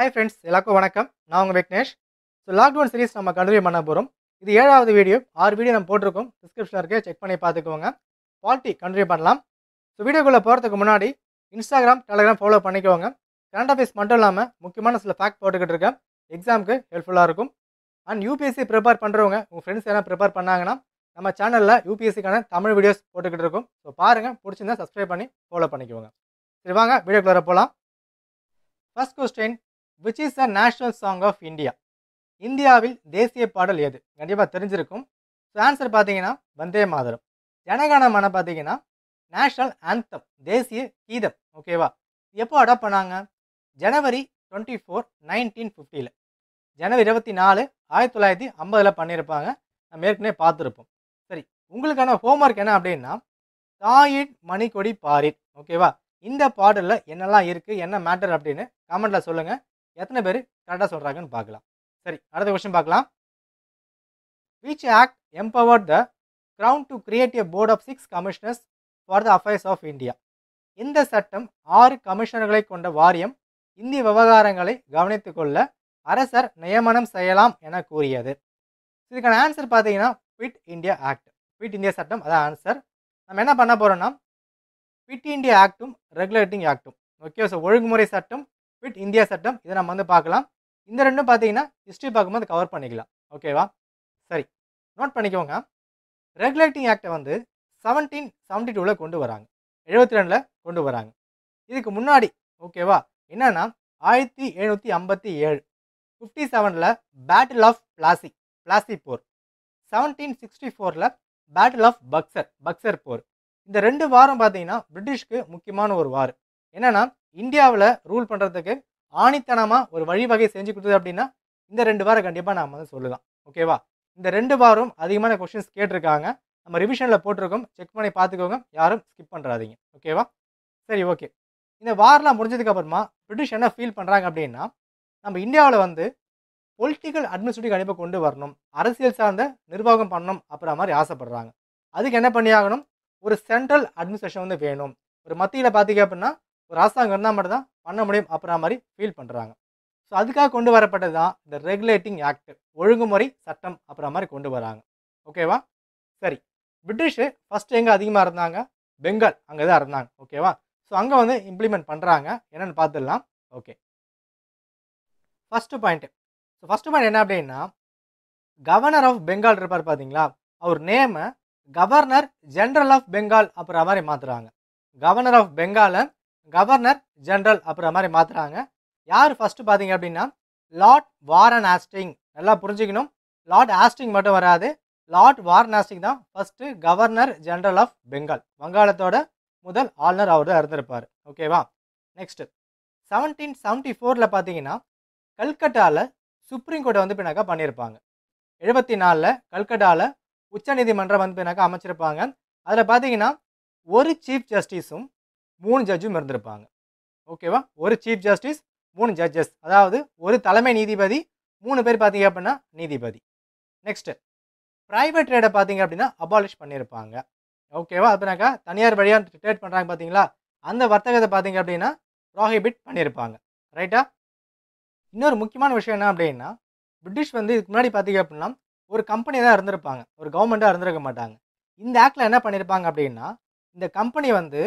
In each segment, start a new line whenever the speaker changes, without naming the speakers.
hi friends எல்லாருக்கும் வணக்கம் நான் உங்கள் விக்னேஷ் ஸோ லாக்டவுன் சீரிஸ் நம்ம கண்டினியூ பண்ண போகிறோம் இது ஏழாவது வீடியோ ஆறு வீடியோ நம்ம போட்டிருக்கோம் டிஸ்கிரிப்ஷனில் இருக்கே செக் பண்ணி பார்த்துக்கோங்க குவாலிட்டி கண்டினியூ பண்ணலாம் ஸோ வீடியோக்குள்ளே போகிறதுக்கு முன்னாடி இன்ஸ்டாகிராம் டெலகிராம் ஃபாலோ பண்ணிக்கோங்க கரண்ட் அஃபேர்ஸ் மட்டும் இல்லாமல் முக்கியமான சில ஃபேக்ட் போட்டுக்கிட்டு இருக்கேன் எக்ஸாமுக்கு ஹெல்ப்ஃபுல்லாக இருக்கும் அண்ட் யூபிஎஸ்சி ப்ரிப்பேர் பண்ணுறவங்க உங்கள் ஃப்ரெண்ட்ஸ் எல்லாம் ப்ரிப்பேர் பண்ணாங்கன்னா நம்ம சேனலில் யூபிஎஸ்சிக்கான தமிழ் வீடியோஸ் போட்டுக்கிட்டு இருக்கும் ஸோ பாருங்கள் பிடிச்சிருந்தா சப்ஸ்கிரைப் பண்ணி ஃபாலோ பண்ணிக்கோங்க சரி வாங்க வீடியோக்குள்ளே போகலாம் first question which is a national song of India இந்தியாவில் தேசிய பாடல் எது கண்டிப்பாக தெரிஞ்சிருக்கும் ஸோ ஆன்சர் பார்த்தீங்கன்னா வந்தே மாதரம் ஜனகணமன பார்த்தீங்கன்னா நேஷ்னல் ஆந்தம் தேசிய கீதம் ஓகேவா எப்போ அடாப்ட் பண்ணாங்க ஜனவரி டுவெண்ட்டி ஃபோர் நைன்டீன் ஃபிஃப்டியில் ஜனவரி இருபத்தி நாலு ஆயிரத்தி தொள்ளாயிரத்தி ஐம்பதில் பண்ணியிருப்பாங்க நம்ம ஏற்கனவே பார்த்துருப்போம் சரி உங்களுக்கான ஹோம்ஒர்க் என்ன அப்படின்னா தாயிட் மணிக்கொடி பாரிட் ஓகேவா இந்த பாடலில் என்னெல்லாம் இருக்குது என்ன மேட்டர் அப்படின்னு கமெண்ட்டில் சொல்லுங்கள் எத்தனை பேர் கரெக்டாக சொல்கிறாங்கன்னு பார்க்கலாம் சரி அடுத்த கொஸ்டின் பார்க்கலாம் which act empowered the crown to create a board of six commissioners for the affairs of India இந்த சட்டம் ஆறு கமிஷனர்களை கொண்ட வாரியம் இந்திய விவகாரங்களை கவனித்து கொள்ள அரசர் நியமனம் செய்யலாம் என கூறியது இதுக்கான ஆன்சர் பார்த்தீங்கன்னா Pitt India act Pitt India சட்டம் அதான் ஆன்சர் நம்ம என்ன பண்ண போகிறோம்னா ஃபிட் இந்தியா ஆக்டும் ரெகுலேட்டிங் ஆக்டும் ஓகே ஸோ ஒழுங்குமுறை சட்டம் வித் இந்தியா சட்டம் இதை நம்ம வந்து பார்க்கலாம் இந்த ரெண்டும் பார்த்தீங்கன்னா ஹிஸ்ட்ரி பார்க்கும்போது கவர் பண்ணிக்கலாம் ஓகேவா சரி நோட் பண்ணிக்கோங்க ரெகுலேட்டிங் ஆக்டை வந்து செவன்டீன் செவன்டி டூவில் கொண்டு வராங்க எழுபத்தி ரெண்டில் கொண்டு வராங்க இதுக்கு முன்னாடி ஓகேவா என்னென்னா ஆயிரத்தி எழுநூற்றி ஐம்பத்தி ஏழு ஃபிஃப்டி செவனில் பேட்டில் ஆஃப் பிளாசி பிளாசி போர் செவன்டீன் சிக்ஸ்டி ஃபோரில் பேட்டில் ஆஃப் பக்சர் பக்சர் போர் இந்த ரெண்டு வாரம் பார்த்தீங்கன்னா பிரிட்டிஷ்க்கு முக்கியமான ஒரு வார் என்னன்னா இந்தியாவில் ரூல் பண்ணுறதுக்கு ஆணித்தனமாக ஒரு வழிவகை செஞ்சு கொடுத்தது அப்படின்னா இந்த ரெண்டு வாரம் கண்டிப்பாக நாம் வந்து சொல்லலாம் ஓகேவா இந்த ரெண்டு வாரம் அதிகமான கொஷின்ஸ் கேட்டிருக்காங்க நம்ம ரிவிஷனில் போட்டிருக்கோம் செக் பண்ணி பார்த்துக்கோங்க யாரும் ஸ்கிப் பண்ணுறாதீங்க ஓகேவா சரி ஓகே இந்த வார்லாம் முடிஞ்சதுக்கப்புறமா பிரிட்டிஷ் என்ன ஃபீல் பண்ணுறாங்க அப்படின்னா நம்ம இந்தியாவில் வந்து பொலிட்டிக்கல் அட்மினிஸ்ட்ரேட்டிவ் கண்டிப்பாக கொண்டு வரணும் அரசியல் சார்ந்த நிர்வாகம் பண்ணணும் அப்படின்ற மாதிரி ஆசைப்படுறாங்க அதுக்கு என்ன பண்ணியாகணும் ஒரு சென்ட்ரல் அட்மினிஸ்ட்ரேஷன் வந்து வேணும் ஒரு மத்தியில் பார்த்தீங்க அப்படின்னா ஒரு அரசாங்கம் இருந்தால் மட்டும்தான் பண்ண முடியும் அப்புறம் மாதிரி ஃபீல் பண்ணுறாங்க ஸோ அதுக்காக கொண்டு வரப்பட்டது தான் இந்த ரெகுலேட்டிங் ஆக்ட் ஒழுங்குமுறை சட்டம் அப்புறம் மாதிரி கொண்டு வராங்க ஓகேவா சரி பிரிட்டிஷு ஃபஸ்ட்டு எங்கே அதிகமாக இருந்தாங்க பெங்கால் அங்கே தான் இருந்தாங்க ஓகேவா ஸோ அங்கே வந்து இம்ப்ளிமெண்ட் பண்ணுறாங்க என்னென்னு பார்த்துடலாம் okay first point so first point என்ன அப்படின்னா கவர்னர் ஆஃப் பெங்கால் இருப்பார் பார்த்தீங்களா அவர் நேமை கவர்னர் ஜென்ரல் ஆஃப் பெங்கால் அப்புறம் மாதிரி மாற்றுறாங்க கவர்னர் ஆஃப் பெங்காலை கவர்னர் ஜென்ரல் அப்புறம் மாதிரி மாற்றுறாங்க யார் ஃபஸ்ட்டு பார்த்தீங்க அப்படின்னா லார்ட் வாரன் ஆஸ்டிங் நல்லா புரிஞ்சுக்கணும் லார்ட் ஆஸ்டிங் மட்டும் வராது லார்ட் வாரன் ஆஸ்டிங் தான் first governor general of Bengal வங்காளத்தோட முதல் ஆளுநர் அவர் தான் இருந்திருப்பார் ஓகேவா நெக்ஸ்ட்டு செவன்டீன் செவன்ட்டி ஃபோரில் பார்த்தீங்கன்னா கல்கட்டாவில் சுப்ரீம் கோர்ட்டை வந்து பின்னாக்க பண்ணியிருப்பாங்க எழுபத்தி நாலில் கல்கட்டாவில் உச்சநீதிமன்றம் வந்து பின்னாக்கா அமைச்சிருப்பாங்க அதில் பார்த்தீங்கன்னா ஒரு சீஃப் ஜஸ்டிஸும் மூணு ஜட்ஜும் இருந்திருப்பாங்க ஓகேவா ஒரு சீஃப் ஜஸ்டிஸ் மூணு ஜட்ஜஸ் அதாவது ஒரு தலைமை நீதிபதி மூணு பேர் பார்த்தீங்க அப்படின்னா நீதிபதி நெக்ஸ்ட்டு ப்ரைவேட் ட்ரேடை பார்த்தீங்க அப்படின்னா அபாலிஷ் பண்ணியிருப்பாங்க ஓகேவா அப்படின்னாக்கா தனியார் வழியாக ட்ரேட் பண்ணுறாங்க பார்த்தீங்களா அந்த வர்த்தகத்தை பார்த்தீங்க அப்படின்னா ப்ராஹிபிட் பண்ணியிருப்பாங்க ரைட்டா இன்னொரு முக்கியமான விஷயம் என்ன அப்படின்னா பிரிட்டிஷ் வந்து இதுக்கு முன்னாடி பார்த்தீங்க அப்படின்னா ஒரு கம்பெனி தான் இருந்திருப்பாங்க ஒரு கவர்மெண்ட்டாக இருந்திருக்க மாட்டாங்க இந்த ஆக்டில் என்ன பண்ணியிருப்பாங்க அப்படின்னா இந்த கம்பெனி வந்து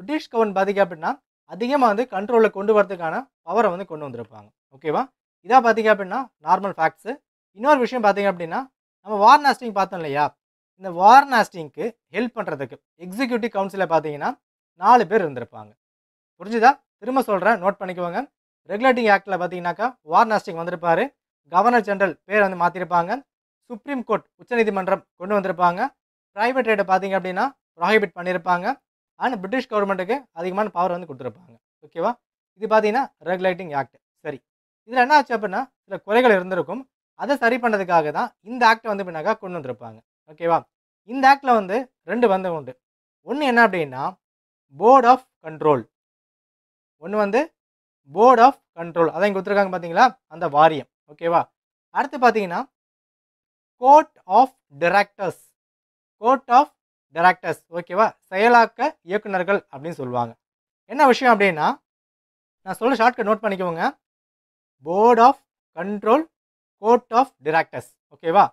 பிரிட்டிஷ் கவர்மெண்ட் பார்த்திங்க அப்படின்னா அதிகமாக வந்து கண்ட்ரோலில் கொண்டு வரதுக்கான பவரை வந்து கொண்டு வந்திருப்பாங்க ஓகேவா இதாக பார்த்திங்க அப்படின்னா நார்மல் ஃபேக்ட்ஸு இன்னொரு விஷயம் பார்த்திங்க அப்படின்னா நம்ம வார்னாஸ்டிங் பார்த்தோம் இல்லையா இந்த வார்னாஸ்டிங்க்கு ஹெல்ப் பண்ணுறதுக்கு எக்ஸிக்யூட்டிவ் கவுன்சிலில் பார்த்தீங்கன்னா நாலு பேர் இருந்திருப்பாங்க புரிஞ்சுதா திரும்ப சொல்கிறேன் நோட் பண்ணிக்குவாங்க ரெகுலேட்டிங் ஆக்டில் பார்த்தீங்கன்னாக்கா வார்னாஸ்டிங் வந்திருப்பார் கவர்னர் ஜென்ரல் பேர் வந்து மாற்றிருப்பாங்க சுப்ரீம் கோர்ட் உச்சநீதிமன்றம் கொண்டு வந்திருப்பாங்க ப்ரைவேட் ரேட்டை பார்த்தீங்க அப்படின்னா ப்ராஹிபிட் பண்ணியிருப்பாங்க அண்ட் பிரிட்டிஷ் கவர்மெண்ட்டுக்கு அதிகமான பவர் வந்து கொடுத்துருப்பாங்க ஓகேவா இது பார்த்தீங்கன்னா ரெகுலேட்டிங் ஆக்ட் சரி இதில் என்ன ஆச்சு அப்படின்னா சில குறைகள் இருந்திருக்கும் அதை சரி பண்ணுறதுக்காக தான் இந்த ஆக்டை வந்து பின்னாக்கா கொண்டு வந்திருப்பாங்க ஓகேவா இந்த ஆக்டில் வந்து ரெண்டு வந்து உண்டு ஒன்று என்ன அப்படின்னா போர்ட் ஆஃப் கண்ட்ரோல் ஒன்று வந்து போர்ட் ஆஃப் கண்ட்ரோல் அதான் இங்கே கொடுத்துருக்காங்க பார்த்தீங்களா அந்த வாரியம் ஓகேவா அடுத்து பார்த்தீங்கன்னா court of directors court of directors ஓகேவா செயலாக்க இயக்குநர்கள் அப்படின்னு சொல்லுவாங்க என்ன விஷயம் அப்படின்னா நான் சொல்ல ஷார்ட்கட் நோட் பண்ணிக்கோங்க board of control court of directors ஓகேவா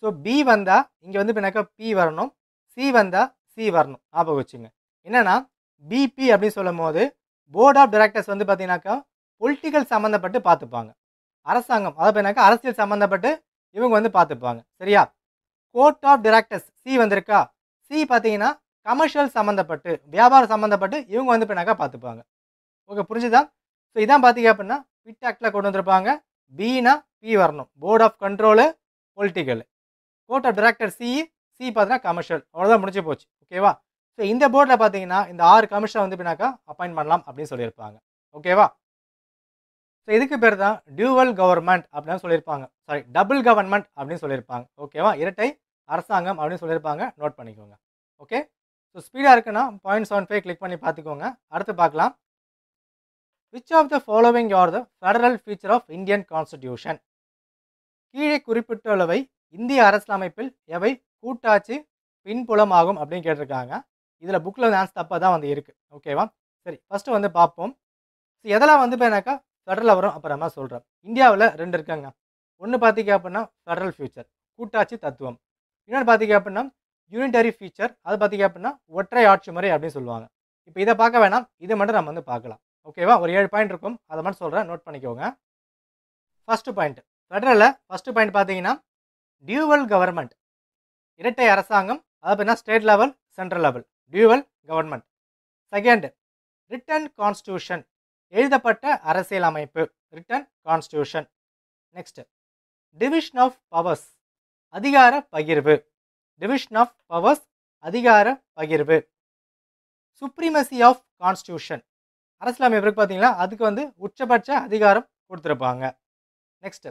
ஸோ பி வந்தால் இங்கே வந்து பின்னாக்கா பி வரணும் சி வந்தால் சி வரணும் ஞாபகம் வச்சுங்க என்னென்னா பிபி அப்படின்னு சொல்லும் போது போர்ட் ஆஃப் டிராக்டர்ஸ் வந்து பார்த்தீங்கன்னாக்கா பொலிட்டிக்கல் சம்மந்தப்பட்டு பார்த்துப்பாங்க அரசாங்கம் அதை பார்த்தீங்கன்னாக்கா அரசியல் சம்மந்தப்பட்டு இவங்க வந்து பார்த்துப்பாங்க சரியா கோர்ட் ஆஃப் டிராக்டர்ஸ் சி வந்திருக்கா சி பார்த்தீங்கன்னா கமர்ஷியல் சம்மந்தப்பட்டு வியாபாரம் சம்மந்தப்பட்டு இவங்க வந்து பின்னாக்கா பார்த்துப்பாங்க ஓகே புரிஞ்சுதான் ஸோ இதான் பார்த்தீங்க அப்படின்னா பிட் ஆக்டில் கொண்டு வந்திருப்பாங்க பினா பி வரணும் board of control political court of director C C பார்த்தீங்கன்னா கமர்ஷியல் அவ்வளோதான் முடிஞ்சு போச்சு ஓகேவா ஸோ இந்த போர்டில் பார்த்தீங்கன்னா இந்த ஆறு கமிஷன் வந்து பின்னாக்கா அப்பாயின் பண்ணலாம் அப்படின்னு சொல்லியிருப்பாங்க ஓகேவா ஸோ இதுக்கு பேர் தான் டியூவல் கவர்மெண்ட் அப்படின்னு சொல்லியிருப்பாங்க சாரி டபுள் கவர்மெண்ட் அப்படின்னு சொல்லியிருப்பாங்க ஓகேவா இரட்டை அரசாங்கம் அப்படின்னு சொல்லியிருப்பாங்க நோட் பண்ணிக்கோங்க ஓகே ஸோ ஸ்பீடாக இருக்குன்னா பாயிண்ட் செவன் ஃபைவ் கிளிக் பண்ணி பார்த்துக்கோங்க அடுத்து பார்க்கலாம் which of the following are the federal features of Indian constitution கீழே குறிப்பிட்டுள்ளவை இந்திய அரசியலமைப்பில் எவை கூட்டாட்சி பின்புலமாகும் அப்படின்னு கேட்டிருக்காங்க இதில் புக்கில் வந்து ஆன்சர் தப்பாக தான் வந்து இருக்குது ஓகேவா சரி ஃபஸ்ட்டு வந்து பார்ப்போம் ஸோ எதெல்லாம் வந்து பேனாக்கா ஃபெடரல் வரும் அப்புறமா சொல்கிறேன் இந்தியாவில் ரெண்டு இருக்காங்க ஒன்று பார்த்தீங்க அப்படின்னா ஃபெடரல் ஃபியூச்சர் கூட்டாட்சி தத்துவம் இன்னொன்று பார்த்தீங்க அப்படின்னா யூனிட்டரி ஃபீச்சர் அது பார்த்தீங்க அப்படின்னா ஒற்றை ஆட்சி முறை அப்படின்னு சொல்லுவாங்க இப்போ இதை பார்க்க வேணாம் இதை மட்டும் நம்ம வந்து பார்க்கலாம் ஓகேவா ஒரு ஏழு பாயிண்ட் இருக்கும் அதை மட்டும் சொல்கிறேன் நோட் பண்ணிக்கோங்க ஃபஸ்ட்டு பாயிண்ட் ஃபெட்ரலில் ஃபஸ்ட்டு பாயிண்ட் பார்த்தீங்கன்னா டியூவல் கவர்மெண்ட் இரட்டை அரசாங்கம் அது பார்த்தீங்கன்னா state level central level dual government second written constitution எழுதப்பட்ட அரசியல் அமைப்பு written constitution next division of powers அதிகார பகிர்வு டிவிஷன் ஆஃப் பவர்ஸ் அதிகார பகிர்வு சுப்ரீமசி ஆஃப் கான்ஸ்டியூஷன் அரசியலமைப்புக்கு பார்த்தீங்களா அதுக்கு வந்து உச்சபட்ச அதிகாரம் கொடுத்துருப்பாங்க next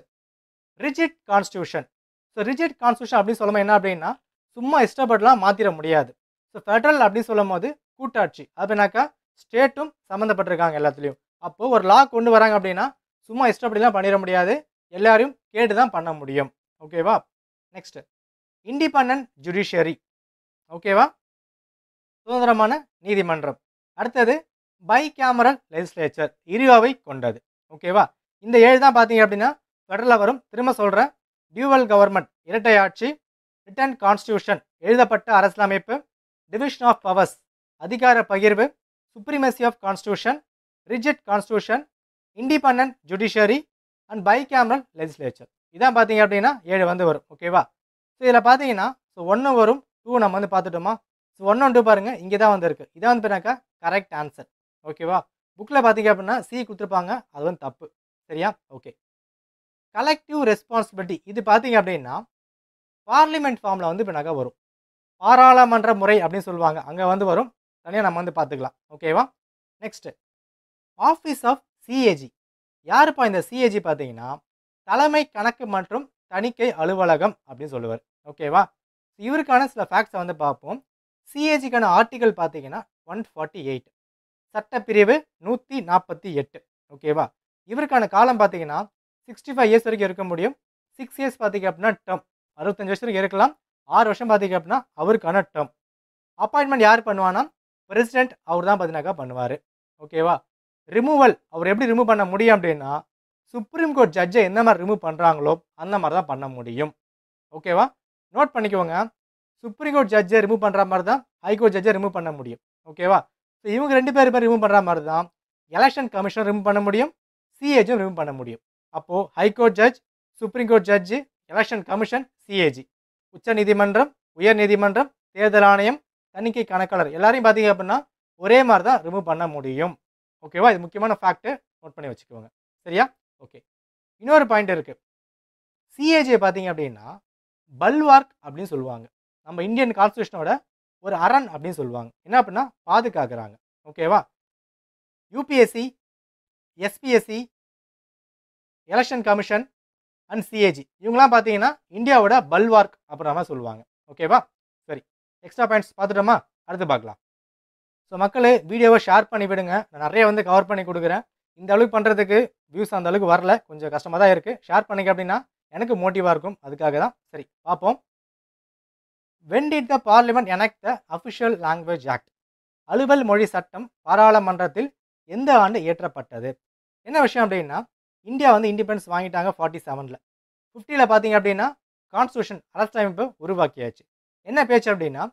rigid constitution so rigid constitution அப்படின்னு சொல்லாமல் என்ன அப்படின்னா சும்மா இஷ்டப்படலாம் மாற்றிட முடியாது ஸோ ஃபெடரல் அப்படின்னு சொல்லும் போது கூட்டாட்சி அப்படின்னாக்கா ஸ்டேட்டும் சம்மந்தப்பட்டிருக்காங்க எல்லாத்துலேயும் அப்போது ஒரு லா கொண்டு வராங்க அப்படின்னா சும்மா இஷ்டப்படிலாம் பண்ணிட முடியாது எல்லாரையும் கேட்டு தான் பண்ண முடியும் ஓகேவா நெக்ஸ்ட் இண்டிபெண்ட் ஜுடிஷியரி ஓகேவா சுதந்திரமான நீதிமன்றம் அடுத்தது பை கேமரல் லெஜிஸ்லேச்சர் இருவாவை கொண்டது ஓகேவா இந்த ஏழு தான் பார்த்தீங்க அப்படின்னா ஃபெடரலில் வரும் திரும்ப சொல்கிற டியூவல் கவர்மெண்ட் இரட்டை ஆட்சி ரிட்டன் கான்ஸ்டியூஷன் எழுதப்பட்ட அரசியலமைப்பு டிவிஷன் ஆஃப் பவர்ஸ் அதிகார பகிர்வு supremacy of constitution rigid constitution independent judiciary and bicameral legislature இதான் பார்த்தீங்க அப்படின்னா ஏழு வந்து வரும் ஓகேவா ஸோ இதில் பார்த்தீங்கன்னா ஸோ ஒன்று வரும் டூ நம்ம வந்து பார்த்துட்டோமா ஸோ ஒன் ஒன் டூ பாருங்கள் இங்கே தான் வந்துருக்கு இதான் வந்து பார்த்தீங்கன்னாக்கா கரெக்ட் ஆன்சர் ஓகேவா புக்கில் பார்த்தீங்க அப்படின்னா சி கொடுத்துருப்பாங்க அது வந்து தப்பு சரியா ஓகே கலெக்டிவ் ரெஸ்பான்சிபிலிட்டி இது பார்த்தீங்க அப்படின்னா பார்லிமெண்ட் ஃபார்மில் வந்து இப்போ வரும் பாராளுமன்ற முறை அப்படின்னு சொல்லுவாங்க அங்கே வந்து வரும் தனியாக நம்ம வந்து பார்த்துக்கலாம் ஓகேவா நெக்ஸ்ட்டு ஆஃபீஸ் ஆஃப் சிஏஜி யாருப்பா இந்த சிஏஜி பார்த்தீங்கன்னா தலைமை கணக்கு மற்றும் தணிக்கை அலுவலகம் அப்படின்னு சொல்லுவார் ஓகேவா இவருக்கான சில ஃபேக்ட்ஸை வந்து பார்ப்போம் சிஏஜிக்கான ஆர்டிகல் பார்த்தீங்கன்னா ஒன் ஃபார்ட்டி எயிட் சட்டப்பிரிவு நூற்றி நாற்பத்தி எட்டு ஓகேவா இவருக்கான காலம் பார்த்தீங்கன்னா சிக்ஸ்டி ஃபைவ் இயர்ஸ் வரைக்கும் இருக்க முடியும் சிக்ஸ் இயர்ஸ் பார்த்தீங்க அப்படின்னா டம் அறுபத்தஞ்சு வருஷம் வரைக்கும் இருக்கலாம் ஆறு வருஷம் பார்த்தீங்க அப்படின்னா அவருக்கான டம் அப்பாயின்மெண்ட் யார் பண்ணுவானா பிரசிடென்ட் அவர் தான் பார்த்தீங்கன்னாக்கா பண்ணுவார் ஓகேவா ரிமூவல் அவர் எப்படி ரிமூவ் பண்ண முடியும் அப்படின்னா சுப்ரீம் கோர்ட் ஜட்ஜை என்ன மாதிரி ரிமூவ் பண்ணுறாங்களோ அந்த மாதிரி தான் பண்ண முடியும் ஓகேவா நோட் பண்ணிக்கோங்க சுப்ரீம் கோர்ட் ஜட்ஜை ரிமூவ் பண்ணுற மாதிரி தான் ஹைகோர்ட் ஜட்ஜை ரிமூவ் பண்ண முடியும் ஓகேவா ஸோ இவங்க ரெண்டு பேருமே ரிமூவ் பண்ணுற மாதிரி தான் எலெக்ஷன் கமிஷன் ரிமூவ் பண்ண முடியும் சிஏஜும் ரிமூவ் பண்ண முடியும் அப்போது high court judge supreme court judge election commission CAG உச்ச நீதிமன்றம் உயர் நீதிமன்றம் தேர்தல் ஆணையம் தணிக்கை கணக்காளர் எல்லாரையும் பார்த்தீங்க அப்படின்னா ஒரே மாதிரி தான் ரிமூவ் பண்ண முடியும் ஓகேவா இது முக்கியமான ஃபேக்ட்டு நோட் பண்ணி வச்சுக்கோங்க சரியா ஓகே இன்னொரு பாயிண்ட் இருக்குது சிஏஜே பார்த்தீங்க அப்படின்னா பல்வார்க் அப்படின்னு சொல்லுவாங்க நம்ம இந்தியன் கான்ஸ்டியூஷனோட ஒரு அரண் அப்படின்னு சொல்லுவாங்க என்ன அப்படின்னா பாதுகாக்கிறாங்க ஓகேவா UPSC SPSC election commission and CAG இவங்கெல்லாம் பார்த்தீங்கன்னா இந்தியாவோட பல்வார்க் அப்புறமா சொல்லுவாங்க ஓகேவா சரி எக்ஸ்ட்ரா பாயிண்ட்ஸ் பார்த்துட்டோமா அடுத்து பார்க்கலாம் ஸோ மக்கள் வீடியோவை ஷேர் பண்ணி விடுங்க நான் நிறைய வந்து கவர் பண்ணி கொடுக்குறேன் இந்த அளவுக்கு பண்ணுறதுக்கு வியூஸ் அந்த அளவுக்கு வரல கொஞ்சம் கஷ்டமாக தான் இருக்குது ஷேர் பண்ணிக்க அப்படின்னா எனக்கு மோட்டிவாக இருக்கும் அதுக்காக தான் சரி பார்ப்போம் வென் டிட் த பார்லிமெண்ட் எனக் த அஃபிஷியல் லாங்குவேஜ் ஆக்ட் அலுவல் மொழி சட்டம் பாராளுமன்றத்தில் எந்த ஆண்டு இயற்றப்பட்டது என்ன விஷயம் அப்படின்னா இந்தியா வந்து இண்டிபெண்டன்ஸ் வாங்கிட்டாங்க ஃபார்ட்டி செவனில் ஃபிஃப்டியில் பார்த்தீங்க அப்படின்னா கான்ஸ்டியூஷன் அரசமைப்பு உருவாக்கியாச்சு என்ன பேச்சு அப்படின்னா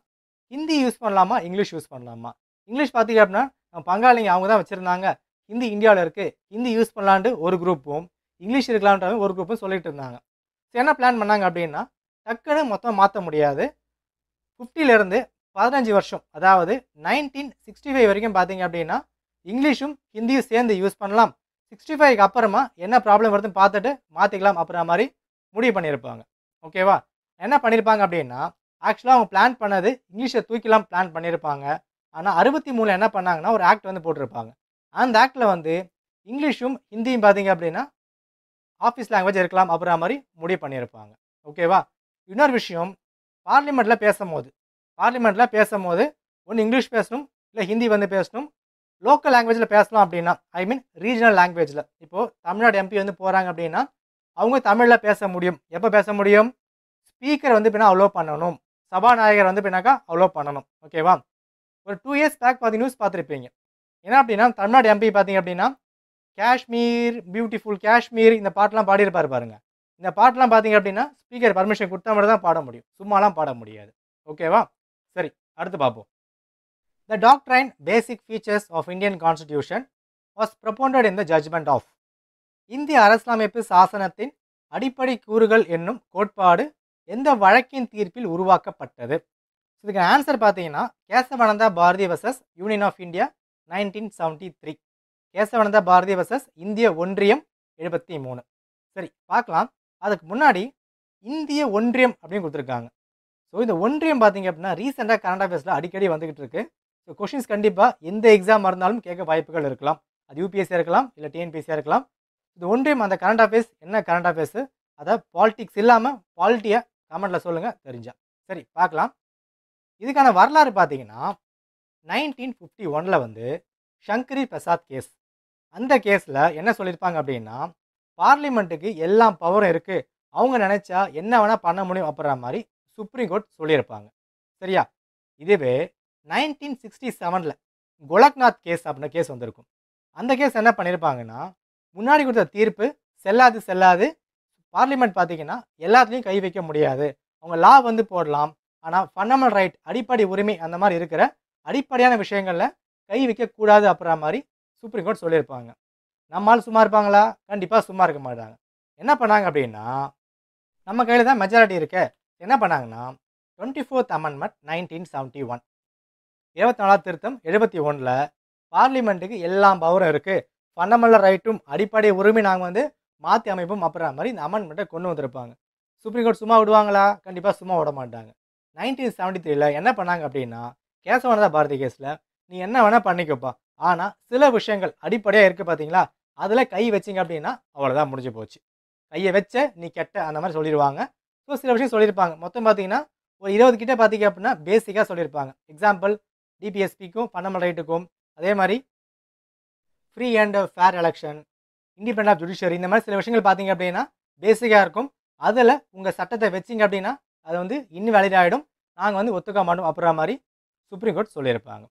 ஹிந்தி யூஸ் பண்ணலாமா இங்கிலீஷ் யூஸ் பண்ணலாமா இங்கிலீஷ் பார்த்தீங்க அப்படின்னா பங்காளிங்க அவங்க தான் வச்சுருந்தாங்க ஹிந்தி இந்தியாவில் இருக்குது ஹிந்தி யூஸ் பண்ணலான்ட்டு ஒரு குரூப்பும் இங்கிலீஷ் இருக்கலான்றது ஒரு குரூப்பும் சொல்லிட்டு இருந்தாங்க என்ன பிளான் பண்ணாங்க அப்படின்னா டக்குன்னு மொத்தம் மாற்ற முடியாது ஃபிஃப்டிலேருந்து பதினஞ்சு வருஷம் அதாவது நைன்டீன் சிக்ஸ்டி ஃபைவ் வரைக்கும் பார்த்தீங்க அப்படின்னா இங்கிலீஷும் ஹிந்தியும் சேர்ந்து யூஸ் பண்ணலாம் சிக்ஸ்டி ஃபைவ்க்கு அப்புறமா என்ன ப்ராப்ளம் வருதுன்னு பார்த்துட்டு மாற்றிக்கலாம் அப்புறம் மாதிரி முடிவு பண்ணியிருப்பாங்க ஓகேவா என்ன பண்ணியிருப்பாங்க அப்படின்னா ஆக்சுவலாக அவங்க பிளான் பண்ணது இங்கிலீஷை தூக்கிலாம் பிளான் பண்ணியிருப்பாங்க ஆனால் அறுபத்தி மூணு என்ன பண்ணாங்கன்னா ஒரு ஆக்ட் வந்து போட்டிருப்பாங்க அந்த ஆக்டில் வந்து இங்கிலீஷும் ஹிந்தியும் பார்த்தீங்க அப்படின்னா ஆஃபீஸ் லாங்குவேஜ் இருக்கலாம் அப்படின்ற மாதிரி முடிவு பண்ணியிருப்பாங்க ஓகேவா இன்னொரு விஷயம் பார்லிமெண்ட்டில் பேசும்போது பார்லிமெண்ட்டில் பேசும்போது ஒன்று இங்கிலீஷ் பேசணும் இல்லை ஹிந்தி வந்து பேசணும் லோக்கல் லாங்குவேஜில் பேசலாம் அப்படின்னா ஐ மீன் ரீஜனல் லாங்குவேஜில் இப்போது தமிழ்நாடு எம்பி வந்து போகிறாங்க அப்படின்னா அவங்க தமிழில் பேச முடியும் எப்போ பேச முடியும் ஸ்பீக்கர் வந்து பின்னா அவ்வளோ பண்ணணும் சபாநாயகர் வந்து பின்னாக்கா அவ்வளோ பண்ணணும் ஓகேவா ஒரு டூ இயர்ஸ் பேக் பார்த்தீங்க நியூஸ் பார்த்துருப்பீங்க என்ன அப்படின்னா தமிழ்நாடு எம்பி பார்த்தீங்க அப்படின்னா காஷ்மீர் பியூட்டிஃபுல் காஷ்மீர் இந்த பாட்டெலாம் பாடியிருப்பார் பாருங்க இந்த பாட்டெலாம் பார்த்தீங்க அப்படின்னா ஸ்பீக்கர் பர்மிஷன் கொடுத்தா மட்டும் தான் பாட முடியும் சும்மாலாம் பாட முடியாது ஓகேவா சரி அடுத்து பார்ப்போம் the doctrine basic features of Indian constitution was propounded in the judgment of இந்திய அரசியலமைப்பு சாசனத்தின் அடிப்படை கூறுகள் என்னும் கோட்பாடு எந்த வழக்கின் தீர்ப்பில் உருவாக்கப்பட்டது இதுக்கு ஆன்சர் பார்த்தீங்கன்னா Kesavananda Bharati versus union of India nineteen seventy three Kesavananda Bharati versus இந்திய ஒன்றியம் எழுபத்தி மூணு சரி பார்க்கலாம் அதுக்கு முன்னாடி இந்திய ஒன்றியம் அப்படின்னு கொடுத்துருக்காங்க ஸோ இந்த ஒன்றியம் பார்த்தீங்க அப்படின்னா ரீசெண்டாக கரண்ட் அஃபேர்ஸில் அடிக்கடி வந்துகிட்டு இருக்கு ஸோ கொஷின்ஸ் கண்டிப்பாக எந்த எக்ஸாம் இருந்தாலும் கேட்க வாய்ப்புகள் இருக்கலாம் அது யூபிஎஸ்சியாக இருக்கலாம் இல்லை டிஎன்பிஎஸ்சியாக இருக்கலாம் இந்த ஒன்றியம் அந்த கரண்ட் அஃபேர்ஸ் என்ன கரண்ட் அஃபேர்ஸு அதை பாலிட்டிக்ஸ் இல்லாமல் பாலிட்டியை கமெண்ட்டில் சொல்லுங்கள் தெரிஞ்சா சரி பார்க்கலாம் இதுக்கான வரலாறு பார்த்தீங்கன்னா நைன்டீன் ஃபிஃப்டி ஒனில் வந்து ஷங்கரி பிரசாத் கேஸ் அந்த கேஸில் என்ன சொல்லியிருப்பாங்க அப்படின்னா பார்லிமெண்ட்டுக்கு எல்லாம் பவரும் இருக்குது அவங்க நினச்சா என்ன வேணால் பண்ண முடியும் அப்படின்ற மாதிரி சுப்ரீம் கோர்ட் சொல்லியிருப்பாங்க சரியா இதுவே நைன்டீன் சிக்ஸ்டி செவனில் கோலக்நாத் கேஸ் அப்படின்ற கேஸ் வந்திருக்கும் அந்த கேஸ் என்ன பண்ணியிருப்பாங்கன்னா முன்னாடி கொடுத்த தீர்ப்பு செல்லாது செல்லாது பார்லிமெண்ட் பார்த்தீங்கன்னா எல்லாத்துலேயும் கை வைக்க முடியாது அவங்க லா வந்து போடலாம் ஆனால் ஃபண்டமெண்டல் ரைட் அடிப்படை உரிமை அந்த மாதிரி இருக்கிற அடிப்படையான விஷயங்களில் கை வைக்கக்கூடாது அப்புறம் மாதிரி சுப்ரீம் கோர்ட் சொல்லியிருப்பாங்க நம்மால் சும்மா இருப்பாங்களா கண்டிப்பாக சும்மா இருக்க மாட்டாங்க என்ன பண்ணாங்க அப்படின்னா நம்ம கையில் தான் மெஜாரிட்டி இருக்கு என்ன பண்ணாங்கன்னா twenty fourth amendment nineteen seventy one இருபத்தி நாலாவது திருத்தம் எழுபத்தி ஒன்றில் பார்லிமெண்ட்டுக்கு எல்லா பவரும் இருக்குது ஃபண்டமெண்டல் ரைட்டும் அடிப்படை உரிமை நாங்கள் வந்து மாற்றி அமைப்பும் அப்புறம் மாதிரி இந்த அமெண்ட்மெண்ட்டை கொண்டு வந்திருப்பாங்க சுப்ரீம் கோர்ட் சும்மா விடுவாங்களா கண்டிப்பாக சும்மா விட மாட்டாங்க நைன்டீன் செவன்ட்டி த்ரீல என்ன பண்ணாங்க அப்படின்னா கேசவனதா பாரதி கேஸில் நீ என்ன வேணால் பண்ணிக்கப்பா ஆனால் சில விஷயங்கள் அடிப்படையாக இருக்குது பார்த்தீங்களா அதில் கை வச்சிங்க அப்படின்னா அவ்வளோதான் முடிஞ்சு போச்சு கையை வச்ச நீ கெட்ட அந்த மாதிரி சொல்லிடுவாங்க ஸோ சில விஷயம் சொல்லியிருப்பாங்க மொத்தம் பார்த்தீங்கன்னா ஒரு இருபது கிட்டே பார்த்தீங்க அப்படின்னா பேசிக்காக சொல்லியிருப்பாங்க எக்ஸாம்பிள் டிபிஎஸ்பிக்கும் ஃபண்டமெண்டல் ரைட்டுக்கும் அதே மாதிரி free and fair election independent of judiciary இந்த மாதிரி சில விஷயங்கள் பார்த்தீங்க அப்படின்னா பேசிக்காக இருக்கும் அதில் உங்கள் சட்டத்தை வச்சிங்க அப்படின்னா அது வந்து இன்னும் ஆகிடும் நாங்கள் வந்து ஒத்துக்க மாட்டோம் அப்புறம் மாதிரி சுப்ரீம் கோர்ட் சொல்லியிருப்பாங்க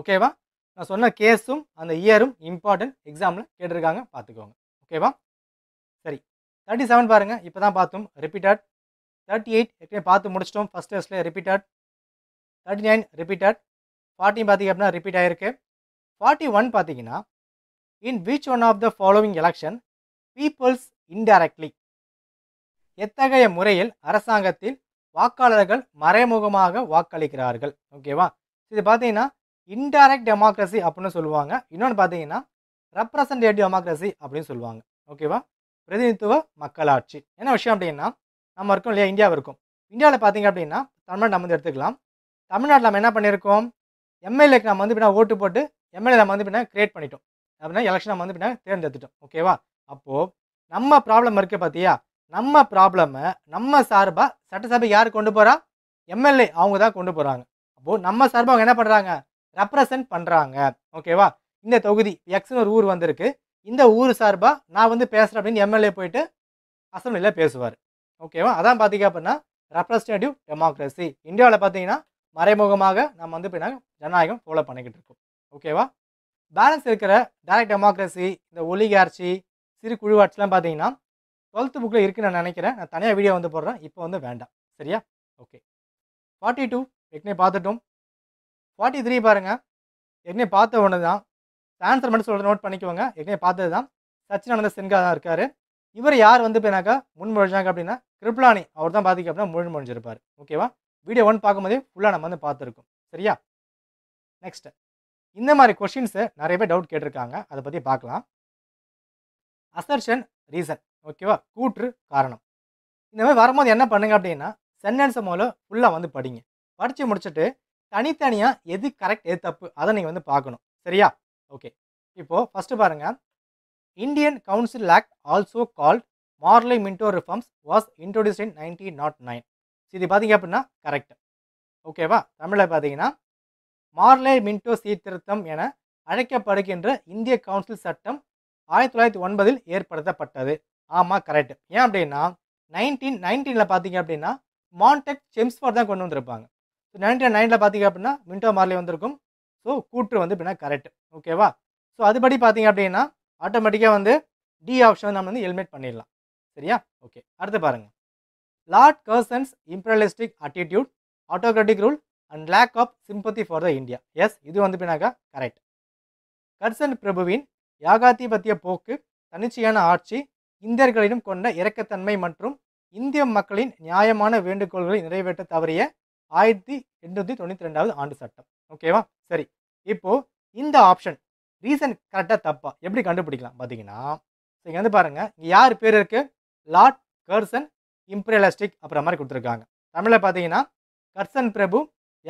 ஓகேவா நான் சொன்ன கேஸும் அந்த இயரும் இம்பார்ட்டன்ட் எக்ஸாமில் கேட்டிருக்காங்க பார்த்துக்கோங்க ஓகேவா சரி தேர்ட்டி செவன் பாருங்கள் இப்போ தான் பார்த்தோம் ரிப்பீட்டட் தேர்ட்டி எயிட் ஏற்கனவே பார்த்து முடிச்சிட்டோம் ஃபஸ்ட் இயர்ஸில் repeated thirty nine repeated forty பார்த்திங்க அப்படின்னா ரிப்பீட் ஆகிருக்கு ஃபார்ட்டி ஒன் பார்த்தீங்கன்னா in which one of the following election peoples indirectly எத்தகைய முறையில் அரசாங்கத்தில் வாக்காளர்கள் மறைமுகமாக வாக்களிக்கிறார்கள் ஓகேவா இது பார்த்தீங்கன்னா இன்டைரக்ட் டெமோக்ரஸி அப்படின்னு சொல்லுவாங்க இன்னொன்று பார்த்தீங்கன்னா ரெப்ரசன்டேட்டிவ் டெமோக்ரஸி அப்படின்னு சொல்லுவாங்க ஓகேவா பிரதிநிதித்துவ மக்களாட்சி என்ன விஷயம் அப்படின்னா நம்ம இருக்கோம் இல்லையா இந்தியாவை இருக்கும் இந்தியாவில் பார்த்தீங்க அப்படின்னா தமிழ்நாடு நம்ம வந்து எடுத்துக்கலாம் தமிழ்நாட்டில் நம்ம என்ன பண்ணியிருக்கோம் எம்எல்ஏக்கு நம்ம வந்து பின்னா ஓட்டு போட்டு எம்எல்ஏ நம்ம வந்து பின்னா கிரியேட் பண்ணிட்டோம் அப்படின்னா எலெக்ஷன் நம்ம வந்து பின்னா தேர்ந்தெடுத்துட்டோம் ஓகேவா அப்போது நம்ம ப்ராப்ளம் இருக்குது பார்த்தியா நம்ம ப்ராப்ளமை நம்ம சார்பாக சட்டசபை யார் கொண்டு போகிறா எம்எல்ஏ அவங்க தான் கொண்டு போகிறாங்க அப்போது நம்ம சார்பாக அவங்க என்ன பண்ணுறாங்க ரெப்ரசன்ட் பண்ணுறாங்க ஓகேவா இந்த தொகுதி எக்ஸ்னு ஒரு ஊர் வந்திருக்கு இந்த ஊர் சார்பாக நான் வந்து பேசுகிறேன் அப்படின்னு எம்எல்ஏ போயிட்டு அசம்பிளியில் பேசுவார் ஓகேவா அதான் பார்த்தீங்க அப்படின்னா ரெப்ரஸன்டேட்டிவ் டெமோக்ரஸி இந்தியாவில் பார்த்தீங்கன்னா மறைமுகமாக நம்ம வந்து நாங்கள் ஜனநாயகம் ஃபாலோ பண்ணிக்கிட்டு இருக்கோம் ஓகேவா பேலன்ஸ் இருக்கிற டைரக்ட் டெமோக்ரஸி இந்த ஒலிகாட்சி சிறு குழுவாட்சிலாம் பார்த்தீங்கன்னா டுவெல்த்து புக்கில் இருக்குன்னு நான் நினைக்கிறேன் நான் தனியாக வீடியோ வந்து போடுறேன் இப்போ வந்து வேண்டாம் சரியா ஓகே ஃபார்ட்டி டூ ஏற்கனவே பார்த்துட்டோம் ஃபார்ட்டி த்ரீ பாருங்கள் ஏற்கனவே பார்த்த ஒன்று தான் ஆன்சர் மட்டும் சொல்கிற நோட் பண்ணிக்கோங்க ஏற்கனவே பார்த்தது தான் சச்சினானந்த சென்கா தான் இருக்கார் இவர் யார் வந்து போனாக்கா முன்மொழிஞ்சாங்க அப்படின்னா கிருப்லானி அவர் தான் பார்த்திங்க அப்படின்னா முழுமொழிஞ்சிருப்பார் ஓகேவா வீடியோ ஒன் பார்க்கும்போதே ஃபுல்லாக நம்ம வந்து பார்த்துருக்கோம் சரியா நெக்ஸ்ட்டு இந்த மாதிரி கொஷின்ஸு நிறைய பேர் டவுட் கேட்டிருக்காங்க அதை பற்றி பார்க்கலாம் அசர்ஷன் ரீசன் ஓகேவா கூற்று காரணம் இந்த மாதிரி வரும்போது என்ன பண்ணுங்க அப்படின்னா சென்டென்ஸை மூலம் ஃபுல்லாக வந்து படிங்க படித்து முடிச்சுட்டு தனித்தனியாக எது கரெக்ட் எது தப்பு அதை நீங்கள் வந்து பார்க்கணும் சரியா ஓகே இப்போது ஃபஸ்ட்டு பாருங்கள் Indian council act also called Morley Minto reforms was introduce in nineteen nought nine இது பார்த்தீங்க அப்படின்னா கரெக்ட் ஓகேவா தமிழில் பார்த்தீங்கன்னா மார்லே மின்டோ சீர்திருத்தம் என அழைக்கப்படுகின்ற இந்திய கவுன்சில் சட்டம் ஆயிரத்தி தொள்ளாயிரத்தி ஒன்பதில் ஏற்படுத்தப்பட்டது ஆமாம் கரெக்ட் ஏன் அப்படின்னா நைன்டீன் நைன்டீனில் பார்த்தீங்க அப்படின்னா மான்டெக் செம்ஸ்ஃபோர்ட் தான் கொண்டு வந்திருப்பாங்க ஸோ நைன்டீன் நைனில் பார்த்தீங்க அப்படின்னா மின்டோ மார்லி வந்திருக்கும் ஸோ கூற்று வந்து அப்படின்னா கரெக்ட் ஓகேவா ஸோ அதுபடி பார்த்தீங்க அப்படின்னா ஆட்டோமேட்டிக்காக வந்து டி ஆப்ஷன் நம்ம வந்து ஹெல்மெட் பண்ணிடலாம் சரியா ஓகே அடுத்து பாருங்கள் lord Curzon's imperialistic attitude autocratic rule and lack of sympathy for the Indians இது வந்து பின்னாக்கா கரெக்ட் கர்சன் பிரபுவின் யாகாதிபத்திய போக்கு தனிச்சையான ஆட்சி இந்தியர்களிடம் கொண்ட இறக்கத்தன்மை மற்றும் இந்திய மக்களின் நியாயமான வேண்டுகோள்களை நிறைவேற்ற தவறிய ஆயிரத்தி எண்ணூற்றி தொண்ணூற்றி ரெண்டாவது ஆண்டு சட்டம் ஓகேவா சரி இப்போ இந்த ஆப்ஷன் ரீசன் கரெக்டாக தப்பா எப்படி கண்டுபிடிக்கலாம் பார்த்தீங்கன்னா இங்கே வந்து பாருங்க இங்கே யார் பேர் இருக்கு லார்ட் கர்சன் இம்பிரியலிஸ்டிக் அப்புற மாதிரி கொடுத்துருக்காங்க தமிழில் பார்த்தீங்கன்னா கர்சன் பிரபு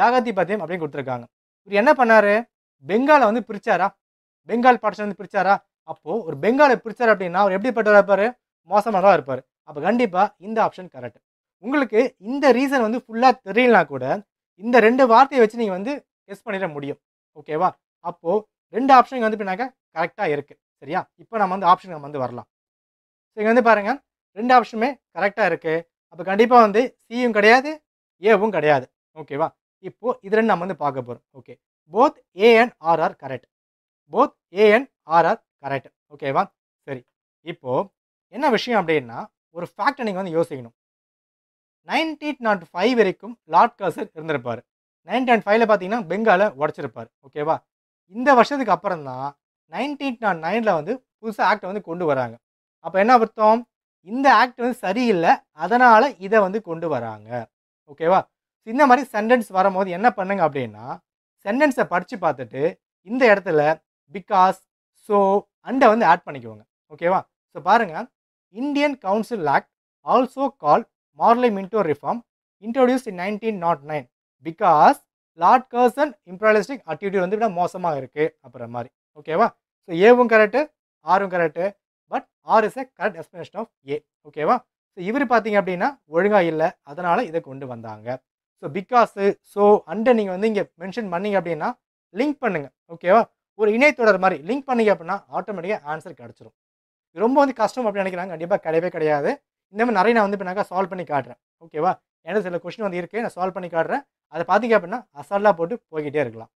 யாகாதிபத்தியம் அப்படின்னு கொடுத்துருக்காங்க இவர் என்ன பண்ணாரு பெங்காலை வந்து பிரிச்சாரா பெங்கால் பாடசன் வந்து பிரிச்சாரா அப்போது ஒரு பெங்காலை பிடிச்சார் அப்படின்னா அவர் எப்படிப்பட்டவராக இருப்பார் மோசமானதாக இருப்பார் அப்போ கண்டிப்பாக இந்த ஆப்ஷன் கரெக்ட் உங்களுக்கு இந்த ரீசன் வந்து ஃபுல்லாக தெரியலனா கூட இந்த ரெண்டு வார்த்தையை வச்சு நீங்கள் வந்து டெஸ்ட் பண்ணிட முடியும் ஓகேவா அப்போது ரெண்டு ஆப்ஷன் வந்து பின்னாக்க கரெக்டாக இருக்குது சரியா இப்போ நம்ம வந்து ஆப்ஷன் நம்ம வந்து வரலாம் ஸோ இங்கே வந்து பாருங்கள் ரெண்டு ஆப்ஷனுமே கரெக்டாக இருக்குது அப்போ கண்டிப்பாக வந்து சியும் கிடையாது ஏவும் கிடையாது ஓகேவா இப்போது இது ரெண்டு நம்ம வந்து பார்க்க போகிறோம் okay both A and R are correct both A and R are correct ஓகேவா சரி இப்போது என்ன விஷயம் அப்படின்னா ஒரு ஃபேக்டை நீங்கள் வந்து யோசிக்கணும் நைன்டீன் நாட் ஃபைவ் வரைக்கும் லார்ட் காசர் இருந்திருப்பார் நைன்டீன் ஃபைவ்ல பார்த்தீங்கன்னா பெங்காலை உடச்சிருப்பார் ஓகேவா இந்த வருஷத்துக்கு அப்புறம் தான் நைன்டீன் நாட் நைனில் வந்து புதுசாக ஆக்டை வந்து கொண்டு வராங்க அப்போ என்ன அர்த்தம் இந்த ஆக்ட் வந்து சரியில்லை அதனால் இதை வந்து கொண்டு வராங்க ஓகேவா இந்த மாதிரி சென்டென்ஸ் வரும்போது என்ன பண்ணுங்க அப்படின்னா சென்டென்ஸை படித்து பார்த்துட்டு இந்த இடத்துல பிகாஸ் ஸோ அண்டை வந்து ஆட் பண்ணிக்கோங்க ஓகேவா ஸோ பாருங்கள் Indian council act also call Morley Minto reform introduce in nineteen nought nine because lord Curzon imperialistic attitude வந்து விட மோசமாக இருக்குது அப்புறம் மாதிரி ஓகேவா ஸோ ஏவும் கரெக்டு ஆரும் correct but R is a correct explanation of A ஓகேவா ஸோ இவர் பார்த்தீங்க அப்படின்னா ஒழுங்காக இல்லை அதனால் இதை கொண்டு வந்தாங்க ஸோ பிகாஸு ஸோ அண்டை நீங்கள் வந்து இங்கே மென்ஷன் பண்ணீங்க அப்படின்னா லிங்க் பண்ணுங்கள் ஓகேவா ஒரு இணையத்தொடர் மாதிரி லிங்க் பண்ணீங்க அப்படின்னா ஆட்டோமேட்டிக்காக ஆன்சர் கிடச்சிரும் ரொம்ப வந்து கஷ்டம் அப்படின்னு நினைக்கிறாங்க கண்டிப்பாக கிடையவே கிடையாது இந்த மாதிரி நிறைய நான் வந்து இப்போ சால்வ் பண்ணி காட்டுறேன் ஓகேவா எனக்கு சில கொஸ்டின் வந்து இருக்குது நான் சால்வ் பண்ணி காட்டுறேன் அதை பார்த்தீங்க அப்படின்னா அசால்ட்டாக போட்டு போய்கிட்டே இருக்கலாம்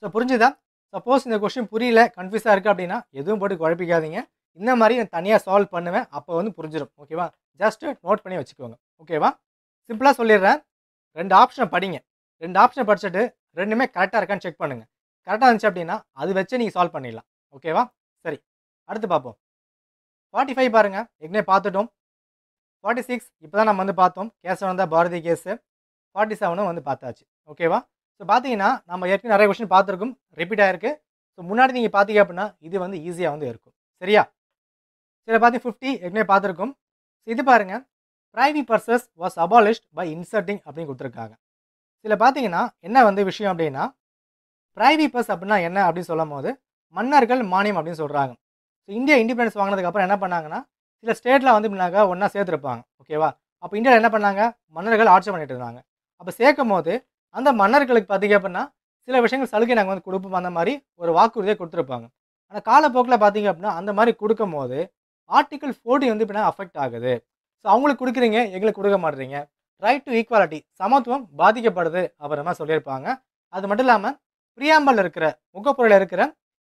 ஸோ புரிஞ்சுதா சப்போஸ் இந்த கொஸ்டின் புரியல கன்ஃபியூஸாக இருக்குது அப்படின்னா எதுவும் போட்டு குழப்பிக்காதீங்க இந்த மாதிரி நான் தனியாக சால்வ் பண்ணுவேன் அப்போ வந்து புரிஞ்சிடும் ஓகேவா ஜஸ்ட்டு நோட் பண்ணி வச்சுக்கோங்க ஓகேவா சிம்பிளாக சொல்லிடுறேன் ரெண்டு ஆப்ஷனை படிங்க ரெண்டு ஆப்ஷனை படிச்சுட்டு ரெண்டுமே கரெக்டாக இருக்கான்னு செக் பண்ணுங்கள் கரெக்டாக இருந்துச்சு அப்படின்னா அது வச்சு நீங்கள் சால்வ் பண்ணிடலாம் ஓகேவா சரி அடுத்து பார்ப்போம் ஃபார்ட்டி ஃபைவ் பாருங்கள் ஏற்கனவே பார்த்துட்டோம் ஃபார்ட்டி சிக்ஸ் இப்போ தான் நம்ம வந்து பார்த்தோம் கேஸ் வந்த பாரதி கேஸு ஃபார்ட்டி செவனும் வந்து பார்த்தாச்சு ஓகேவா ஸோ பார்த்தீங்கன்னா நம்ம ஏற்கனவே நிறைய கொஸ்டின் பார்த்துருக்கோம் ரிப்பீட் ஆகிருக்கு ஸோ முன்னாடி நீங்கள் பார்த்தீங்க அப்படின்னா இது வந்து ஈஸியாக வந்து இருக்கும் சரியா சில பார்த்து ஃபிஃப்டி ஏற்கனவே பார்த்துருக்கோம் இது பாருங்கள் privy purses was abolished by inserting அப்படின்னு கொடுத்துருக்காங்க இதில் பார்த்தீங்கன்னா என்ன வந்து விஷயம் அப்படின்னா பிரைவிபஸ் அப்படின்னா என்ன அப்படின்னு சொல்லும் போது மன்னர்கள் மானியம் அப்படின்னு சொல்கிறாங்க ஸோ இந்தியா இண்டிபெண்டன்ஸ் வாங்கினதுக்கப்புறம் என்ன பண்ணாங்கன்னா சில ஸ்டேட்டில் வந்து இப்படினாக்கா ஒன்றா சேர்த்துருப்பாங்க ஓகேவா அப்போ இந்தியாவில் என்ன பண்ணாங்க மன்னர்கள் ஆட்சி பண்ணிட்டு இருந்தாங்க அப்போ சேர்க்கும் போது அந்த மன்னர்களுக்கு பார்த்தீங்க அப்படின்னா சில விஷயங்கள் சலுகை நாங்கள் வந்து கொடுப்போம் அந்த மாதிரி ஒரு வாக்குறுதியை கொடுத்துருப்பாங்க ஆனால் காலப்போக்கில் பார்த்தீங்க அப்படின்னா அந்த மாதிரி கொடுக்கும் போது ஆர்டிக்கல் ஃபோர்ட்டி வந்து இப்போ அஃபெக்ட் ஆகுது ஸோ அவங்களுக்கு கொடுக்குறீங்க எங்களுக்கு கொடுக்க மாட்டேறீங்க ரைட் டு ஈக்குவாலிட்டி சமத்துவம் பாதிக்கப்படுது அப்புறமா சொல்லியிருப்பாங்க அது மட்டும் இல்லாமல் பிரியாம்பல் இருக்கிற முகப்பொருளில் இருக்கிற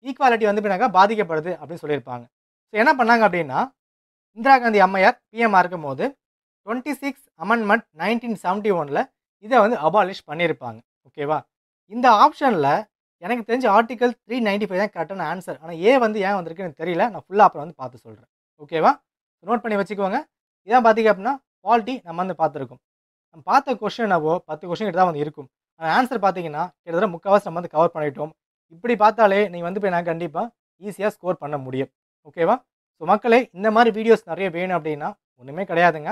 ஈக்குவாலிட்டி வந்து பின்னாங்க பாதிக்கப்படுது அப்படின்னு சொல்லியிருப்பாங்க ஸோ என்ன பண்ணாங்க அப்படின்னா இந்திரா காந்தி அம்மையார் பிஎம்ஆ இருக்கும் போது twenty six amendment nineteen seventy ஒனில் இதை வந்து அபாலிஷ் பண்ணியிருப்பாங்க ஓகேவா இந்த ஆப்ஷனில் எனக்கு தெரிஞ்ச ஆர்டிகல் த்ரீ நைன்டி ஃபைவ் தான் கரெக்டான ஆன்சர் ஆனால் ஏ வந்து ஏன் வந்திருக்கு எனக்கு தெரியல நான் ஃபுல்லாக அப்புறம் வந்து பார்த்து சொல்கிறேன் ஓகேவா நோட் பண்ணி வச்சுக்கோங்க இதான் பார்த்தீங்க அப்படின்னா குவாலிட்டி நம்ம வந்து பார்த்துருக்கோம் நம்ம பார்த்த என்னவோ பத்து கொஷின் கிட்ட தான் வந்து இருக்கும் ஆன்சர் பார்த்தீங்கன்னா கிட்டத்தட்ட முக்கால்வாசி நம்ம வந்து கவர் பண்ணிட்டோம் இப்படி பார்த்தாலே நீங்கள் வந்து போய் நான் கண்டிப்பாக ஈஸியாக ஸ்கோர் பண்ண முடியும் ஓகேவா ஸோ மக்களே இந்த மாதிரி வீடியோஸ் நிறைய வேணும் அப்படின்னா ஒன்றுமே கிடையாதுங்க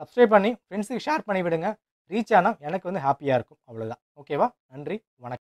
சப்ஸ்கிரைப் பண்ணி ஃப்ரெண்ட்ஸுக்கு ஷேர் பண்ணி விடுங்க ரீச் ஆனால் எனக்கு வந்து ஹாப்பியாக இருக்கும் அவ்வளோதான் ஓகேவா நன்றி வணக்கம்